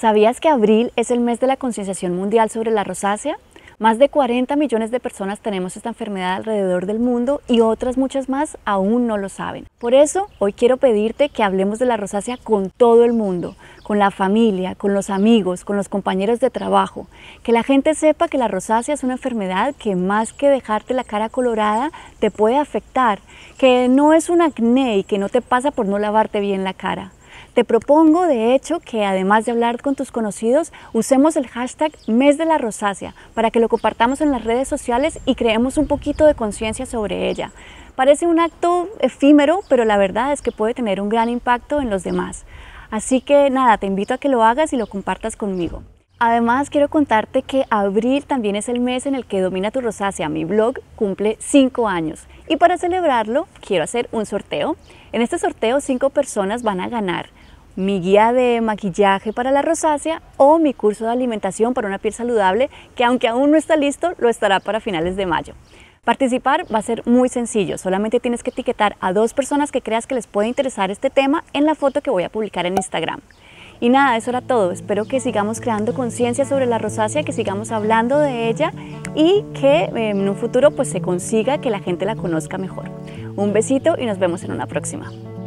¿Sabías que abril es el mes de la concienciación mundial sobre la rosácea? Más de 40 millones de personas tenemos esta enfermedad alrededor del mundo y otras muchas más aún no lo saben. Por eso, hoy quiero pedirte que hablemos de la rosácea con todo el mundo, con la familia, con los amigos, con los compañeros de trabajo. Que la gente sepa que la rosácea es una enfermedad que más que dejarte la cara colorada, te puede afectar, que no es un acné y que no te pasa por no lavarte bien la cara. Te propongo, de hecho, que además de hablar con tus conocidos, usemos el hashtag mes de la rosácea para que lo compartamos en las redes sociales y creemos un poquito de conciencia sobre ella. Parece un acto efímero, pero la verdad es que puede tener un gran impacto en los demás. Así que nada, te invito a que lo hagas y lo compartas conmigo. Además, quiero contarte que abril también es el mes en el que Domina tu Rosácea, mi blog, cumple 5 años. Y para celebrarlo, quiero hacer un sorteo. En este sorteo, 5 personas van a ganar mi guía de maquillaje para la rosácea o mi curso de alimentación para una piel saludable, que aunque aún no está listo, lo estará para finales de mayo. Participar va a ser muy sencillo, solamente tienes que etiquetar a dos personas que creas que les puede interesar este tema en la foto que voy a publicar en Instagram. Y nada, eso era todo. Espero que sigamos creando conciencia sobre la rosácea, que sigamos hablando de ella y que eh, en un futuro pues se consiga que la gente la conozca mejor. Un besito y nos vemos en una próxima.